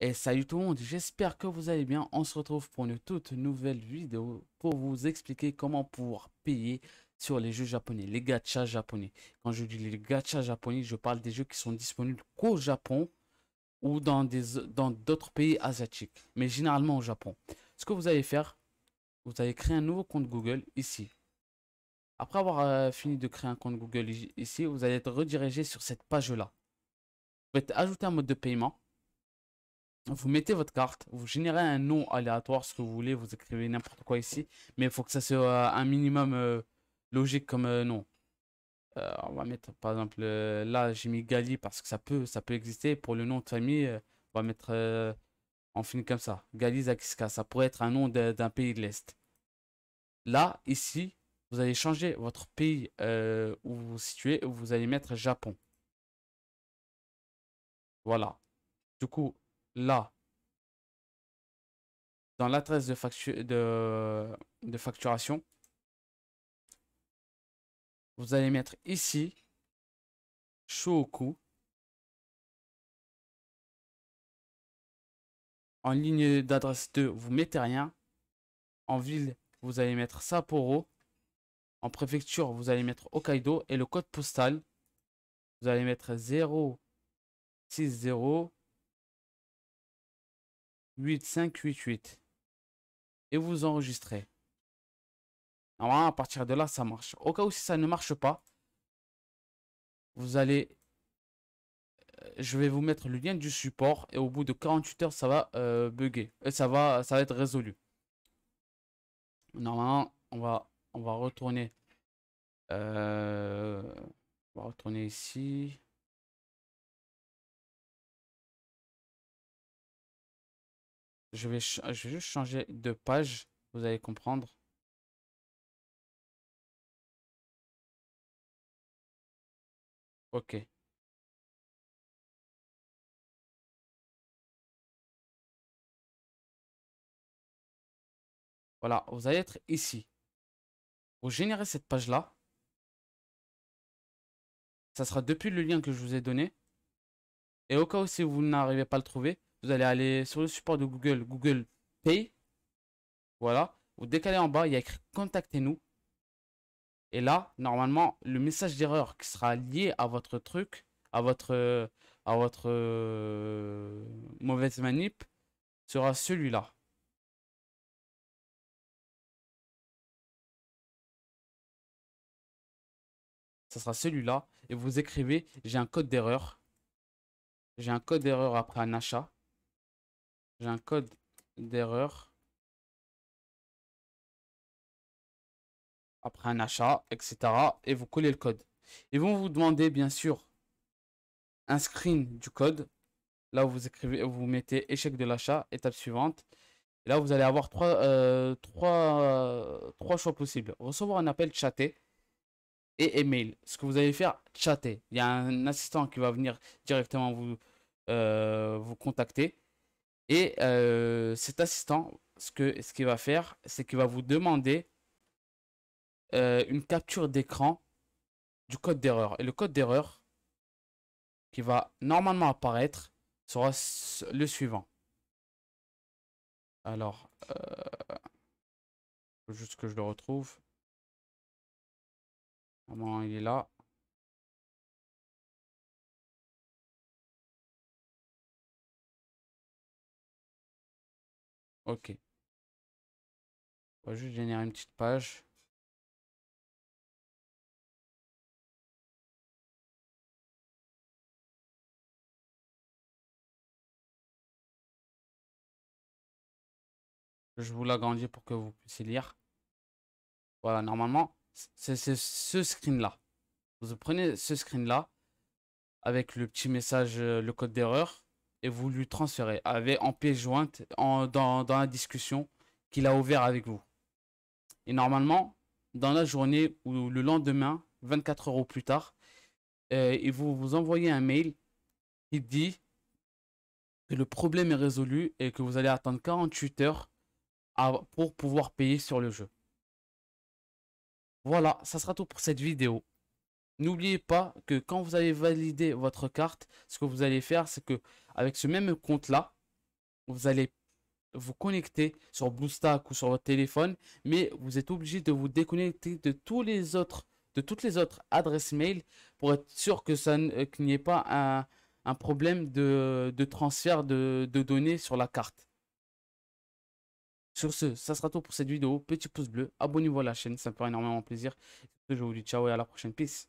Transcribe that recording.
Et salut tout le monde, j'espère que vous allez bien. On se retrouve pour une toute nouvelle vidéo pour vous expliquer comment pouvoir payer sur les jeux japonais, les gachas japonais. Quand je dis les gachas japonais, je parle des jeux qui sont disponibles qu'au Japon ou dans d'autres dans pays asiatiques, mais généralement au Japon. Ce que vous allez faire, vous allez créer un nouveau compte Google ici. Après avoir euh, fini de créer un compte Google ici, vous allez être redirigé sur cette page-là. Vous pouvez ajouter un mode de paiement vous mettez votre carte, vous générez un nom aléatoire, ce que vous voulez, vous écrivez n'importe quoi ici, mais il faut que ça soit euh, un minimum euh, logique comme euh, nom. on va mettre par exemple là j'ai mis Gali parce que ça peut ça peut exister pour le nom de famille on va mettre en finit comme ça Gali Zakiska ça pourrait être un nom d'un pays de l'est là ici vous allez changer votre pays où vous vous situez vous allez mettre Japon voilà du coup là dans l'adresse de, facturation. Vous allez mettre ici Shoku En ligne d'adresse 2, vous mettez rien. En ville, vous allez mettre Sapporo. En préfecture, vous allez mettre Hokkaido. Et le code postal, vous allez mettre 060 8588 vous enregistrez. à partir de là, ça marche. Au cas où si ça ne marche pas, vous allez... Euh, je vais vous mettre le lien du support et au bout de 48 heures, ça va euh, bugger. Et euh, ça va, ça va être résolu. Normalement, on va, on va retourner. on va retourner ici. Je vais, juste changer de page, vous allez comprendre. Ok. Voilà, vous allez être ici. Vous générez cette page-là. Ça sera depuis le lien que je vous ai donné. Et au cas où si vous n'arrivez pas à le trouver, vous allez aller sur le support de Google, Google Pay. Voilà. Vous décalez en bas, il y a écrit Contactez-nous. Et là, normalement, le message d'erreur qui sera lié à votre truc, à votre, à votre euh, mauvaise manip, sera celui-là. ce sera celui-là. Et vous écrivez, j'ai un code d'erreur. J'ai un code d'erreur après un achat. J'ai un code d'erreur. Après un achat, etc. Et vous collez le code. Ils vont vous demander, bien sûr, un screen du code. Là, vous écrivez, vous mettez échec de l'achat, étape suivante. là, vous allez avoir euh, euh, trois, choix possibles. Recevoir un appel chaté et email. Ce que vous allez faire, chatter. Il y a un assistant qui va venir directement vous, euh, vous contacter. Et euh, cet assistant, ce qu'il ce va faire, c'est qu'il va vous demander euh, une capture d'écran du code d'erreur. Et le code d'erreur qui va normalement apparaître sera le suivant. Alors, euh, juste que je le retrouve. il est là. Ok. On va juste générer une petite page. Je vous l'agrandis pour que vous puissiez lire. Voilà, normalement, c'est ce screen-là. Vous prenez ce screen-là avec le petit message, euh, le code d'erreur et vous lui transférez avec, en pièce jointe en, dans, dans la discussion qu'il a ouvert avec vous. Et normalement, dans la journée ou le lendemain, 24 heures plus tard, euh, et vous vous envoyez un mail qui dit que le problème est résolu et que vous allez attendre 48 heures pour pouvoir payer sur le jeu. Voilà, ça sera tout pour cette vidéo. N'oubliez pas que quand vous allez valider votre carte, ce que vous allez faire, c'est que avec ce même compte-là, vous allez vous connecter sur BlueStack ou sur votre téléphone, mais vous êtes obligé de vous déconnecter de les autres, de toutes les autres adresses mail pour être sûr que ça euh, qu'il n'y ait pas un, problème de, transfert de, données sur la carte. Sur ce, ça sera tout pour cette vidéo. Petit pouce bleu, abonnez-vous à la chaîne, ça me fait énormément plaisir. Je vous dis ciao et à la prochaine. Peace.